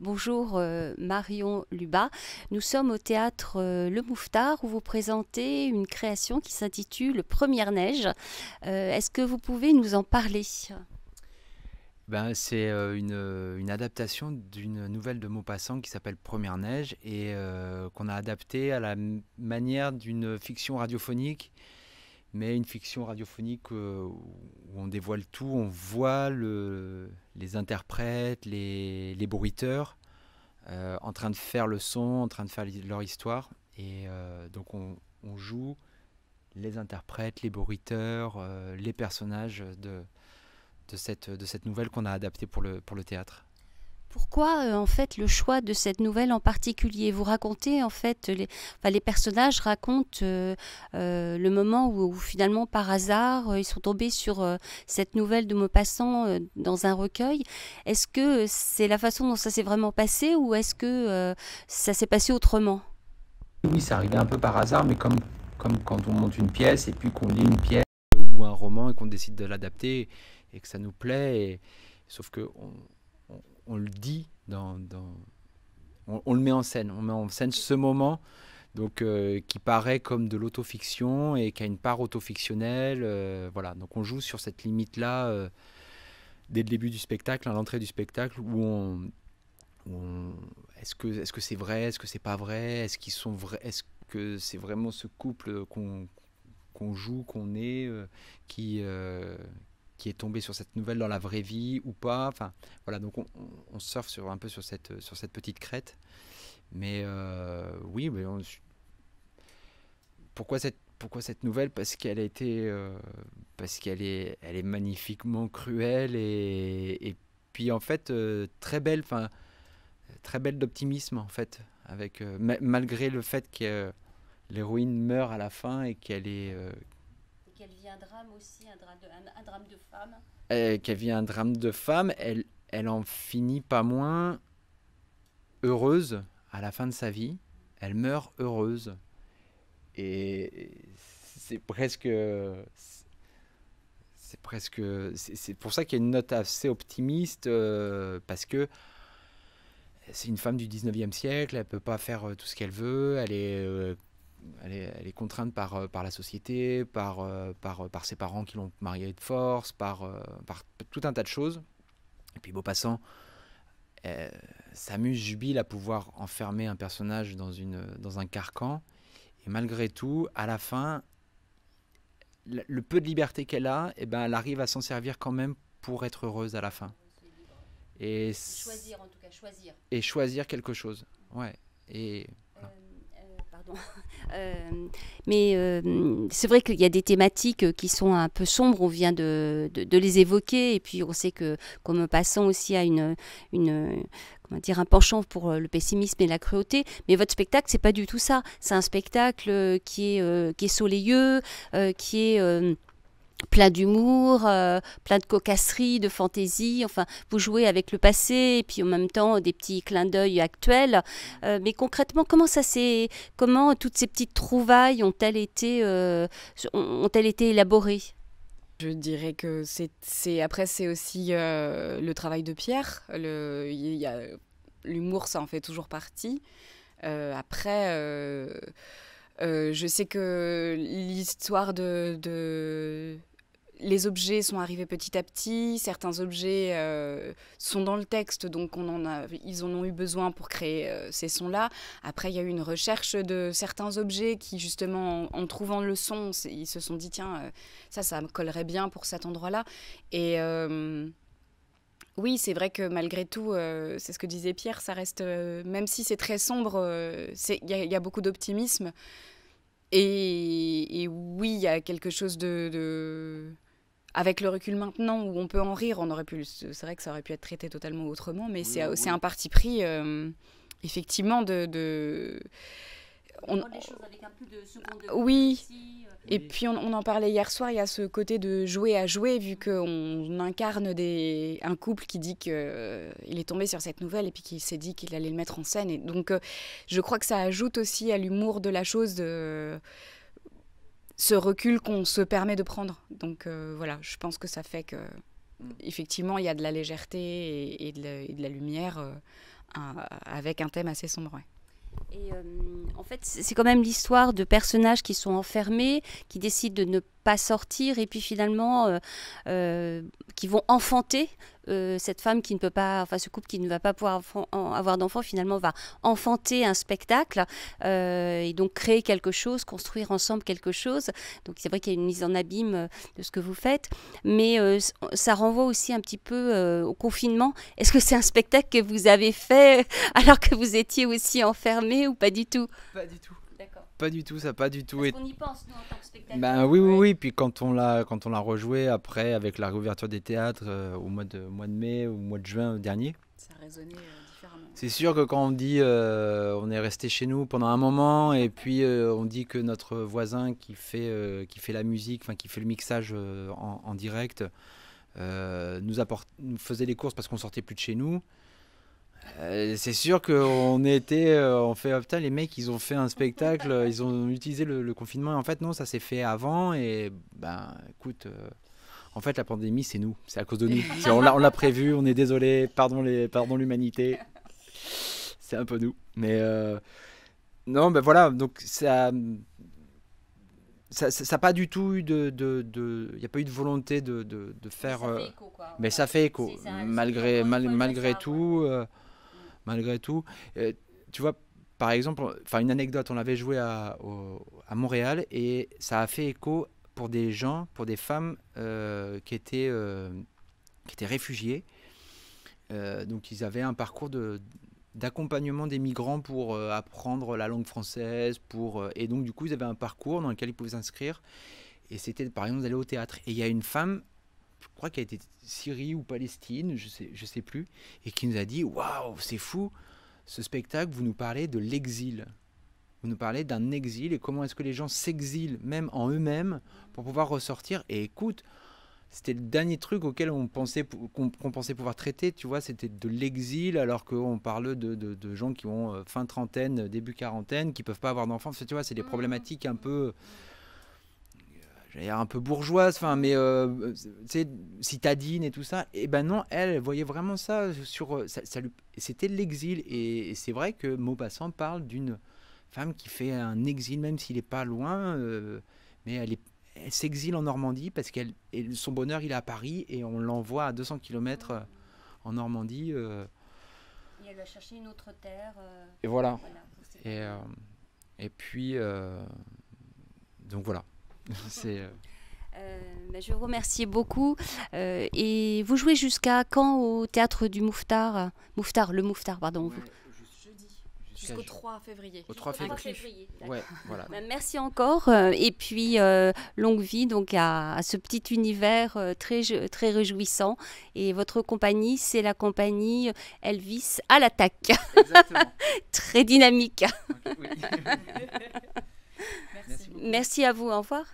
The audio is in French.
bonjour euh, Marion Luba. Nous sommes au théâtre euh, Le Mouffetard où vous présentez une création qui s'intitule Première neige. Euh, est-ce que vous pouvez nous en parler ben, c'est une, une, adaptation d'une nouvelle de Maupassant qui s'appelle Première Neige et qu'on a adaptée à la manière d'une fiction radiophonique mais une fiction radiophonique euh, où on dévoile tout, on voit les interprètes, les, bruiteurs euh, en train de faire le son, en train de faire leur histoire. Et euh, donc on, joue les interprètes, les bruiteurs, les personnages de, cette, nouvelle qu'on a adaptée pour le théâtre. Pourquoi euh, en fait le choix de cette nouvelle en particulier Vous racontez en fait les, les personnages racontent euh, euh, le moment où, finalement par hasard ils sont tombés sur cette nouvelle de Maupassant dans un recueil. Est-ce que c'est la façon dont ça s'est vraiment passé ou est-ce que ça s'est passé autrement Oui, ça arrivait un peu par hasard, mais comme comme quand on monte une pièce et puis qu'on lit une pièce ou un roman et qu'on décide de l'adapter et que ça nous plaît. sauf que on, on, le dit, dans, on, le met en scène, on met en scène ce moment donc euh, qui paraît comme de l'autofiction et qui a une part autofictionnelle. Euh, voilà, donc on joue sur cette limite-là euh, dès le début du spectacle, à l'entrée du spectacle, où on, est-ce que est-ce que c'est vrai, est-ce que c'est pas vrai, est-ce qu'ils sont vrais, est-ce que c'est vraiment ce couple qu'on qu'on joue, qu'on est, qui qui est tombé sur cette nouvelle dans la vraie vie ou pas. Enfin, voilà, donc on, on, surfe sur, un peu sur cette, euh, sur cette petite crête. Mais euh, oui, mais pourquoi, cette, pourquoi cette nouvelle Parce qu'elle a été, euh, parce qu'elle est, elle est magnifiquement cruelle et, puis en fait très belle, enfin très belle d'optimisme en fait, avec malgré le fait que l'héroïne meurt à la fin et qu'elle est qu'elle vit un drame aussi, un drame de, femme. Euh, qu'elle vit un drame de femme, elle, elle en finit pas moins heureuse à la fin de sa vie. Elle meurt heureuse. Et c'est presque. C'est presque. C'est pour ça qu'il y a une note assez optimiste, euh, parce que c'est une femme du 19e siècle, elle peut pas faire euh, tout ce qu'elle veut, elle est elle, est, contrainte par, euh, par la société, par, euh, euh, par, ses parents qui l'ont mariée de force, par, tout un tas de choses. Et puis Beaupassant euh, s'amuse, jubile à pouvoir enfermer un personnage dans, une, dans un carcan. Et malgré tout, à la fin, le, peu de liberté qu'elle a, eh ben, elle arrive à s'en servir quand même pour être heureuse à la fin. Et choisir en tout cas, choisir. Et choisir quelque chose. Ouais. Et Euh, mais euh, c'est vrai qu'il y a des thématiques euh, qui sont un peu sombres, on vient de, les évoquer, et puis on sait que comme passant aussi à une, dire, un penchant pour le pessimisme et la cruauté, mais votre spectacle, c'est pas du tout ça. C'est un spectacle qui est, qui est soleilleux, qui est plein d'humour, euh, plein de cocasserie, de fantaisie. Enfin, vous jouez avec le passé et puis en même temps des petits clins d'œil actuels. Euh, mais concrètement, comment ça s'est, comment toutes ces petites trouvailles ont-elles été, euh, ont été élaborées je dirais que c'est après c'est aussi le travail de Pierre. L'humour, ça en fait toujours partie. après, je sais que l'histoire de les objets sont arrivés petit à petit, certains objets euh, sont dans le texte, donc ils en ont eu besoin pour créer euh, ces sons-là. Après, il y a eu une recherche de certains objets qui, justement, en, trouvant le son, ils se sont dit, tiens, euh, ça, ça me collerait bien pour cet endroit-là. Et oui, c'est vrai que malgré tout, c'est ce que disait Pierre, ça reste, même si c'est très sombre, il y, a beaucoup d'optimisme. Et, oui, il y a quelque chose de, avec le recul maintenant où on peut en rire, on aurait pu. C'est vrai que ça aurait pu être traité totalement autrement, mais c'est un parti pris, euh, effectivement, de. On... Les choses avec un peu de seconde ah, oui. Euh. Et puis on, en parlait hier soir. Il y a ce côté de jouer à jouer, vu qu'on incarne des... un couple qui dit qu'il euh, est tombé sur cette nouvelle et puis qu'il s'est dit qu'il allait le mettre en scène. Et donc, je crois que ça ajoute aussi à l'humour de la chose ce recul qu'on se permet de prendre. Donc euh, voilà, je pense que ça fait que mm. effectivement il y a de la légèreté et, de, la, lumière euh, avec un thème assez sombre. Et euh, en fait, c'est quand même l'histoire de personnages qui sont enfermés, qui décident de ne pas sortir, et puis finalement, qui vont enfanter euh, cette femme qui ne peut pas, enfin ce couple qui ne va pas pouvoir avoir d'enfants finalement va enfanter un spectacle euh, et donc créer quelque chose, construire ensemble quelque chose. Donc c'est vrai qu'il y a une mise en abîme euh, de ce que vous faites, mais ça renvoie aussi un petit peu au confinement. Est-ce que c'est un spectacle que vous avez fait alors que vous étiez aussi enfermé ou pas du tout Pas du tout pas du tout, ça pas du tout. Parce qu'on y pense, nous, en tant que spectateurs. Bah oui, oui, oui. Puis quand on l'a, rejoué après, avec la réouverture des théâtres euh, au mois de, mois de mai ou au mois de juin dernier. Ça a résonné euh, différemment. C'est sûr que quand on dit, euh, on est resté chez nous pendant un moment, et puis on dit que notre voisin qui fait, qui fait la musique, enfin qui fait le mixage en, direct, nous, faisait les courses parce qu'on sortait plus de chez nous. Euh, c'est sûr qu'on était, euh, on fait, oh, les mecs, ils ont fait un spectacle, euh, ils ont utilisé le, confinement. Et en fait, non, ça s'est fait avant. Et ben, écoute, en fait, la pandémie, c'est nous, c'est à cause de nous. on l'a prévu, on est désolé, pardon pardon l'humanité. C'est un peu nous. Mais non, ben voilà, donc ça. Ça n'a pas du tout eu de. Il n'y a pas eu de volonté de, de, de faire. Ça fait écho, mais ça fait écho. Malgré, malgré tout malgré tout. Euh, tu vois, par exemple, enfin une anecdote, on avait joué à, Montréal et ça a fait écho pour des gens, pour des femmes euh, qui, étaient, euh, qui étaient réfugiées. donc ils avaient un parcours de d'accompagnement des migrants pour apprendre la langue française pour et donc du coup ils avaient un parcours dans lequel ils pouvaient s'inscrire et c'était par exemple d'aller au théâtre et il y a une femme qui a été Syrie ou Palestine, je sais, je sais plus, et qui nous a dit Waouh, c'est fou, ce spectacle, vous nous parlez de l'exil. Vous nous parlez d'un exil et comment est-ce que les gens s'exilent même en eux-mêmes pour pouvoir ressortir. Et écoute, c'était le dernier truc auquel on pensait qu'on pensait pouvoir traiter, tu vois, c'était de l'exil alors qu'on parle de, de, de, gens qui ont euh, fin trentaine, début quarantaine, qui peuvent pas avoir d'enfants. Tu vois, c'est des mmh. problématiques un peu un peu bourgeoise, enfin, mais euh, citadine et tout ça. Et ben non, elle voyait vraiment ça sur. Euh, ça, C'était l'exil. Et, c'est vrai que Maupassant parle d'une femme qui fait un exil, même s'il n'est pas loin, euh, mais elle s'exile en Normandie parce qu'elle son bonheur il est à Paris et on l'envoie à 200 km en Normandie. Et elle va chercher une autre terre. et voilà. et, et, puis donc voilà. Euh, euh, ben, je vous remercie beaucoup. Euh, et vous jouez jusqu'à quand au théâtre du Mouftar Mouftar, le Mouftar, pardon. jeudi. Jusqu'au 3 février. Au ben, merci encore. Et puis, longue vie donc, à, ce petit univers très, très réjouissant. Et votre compagnie, c'est la compagnie Elvis à l'attaque. très dynamique. Merci, à vous. Au revoir.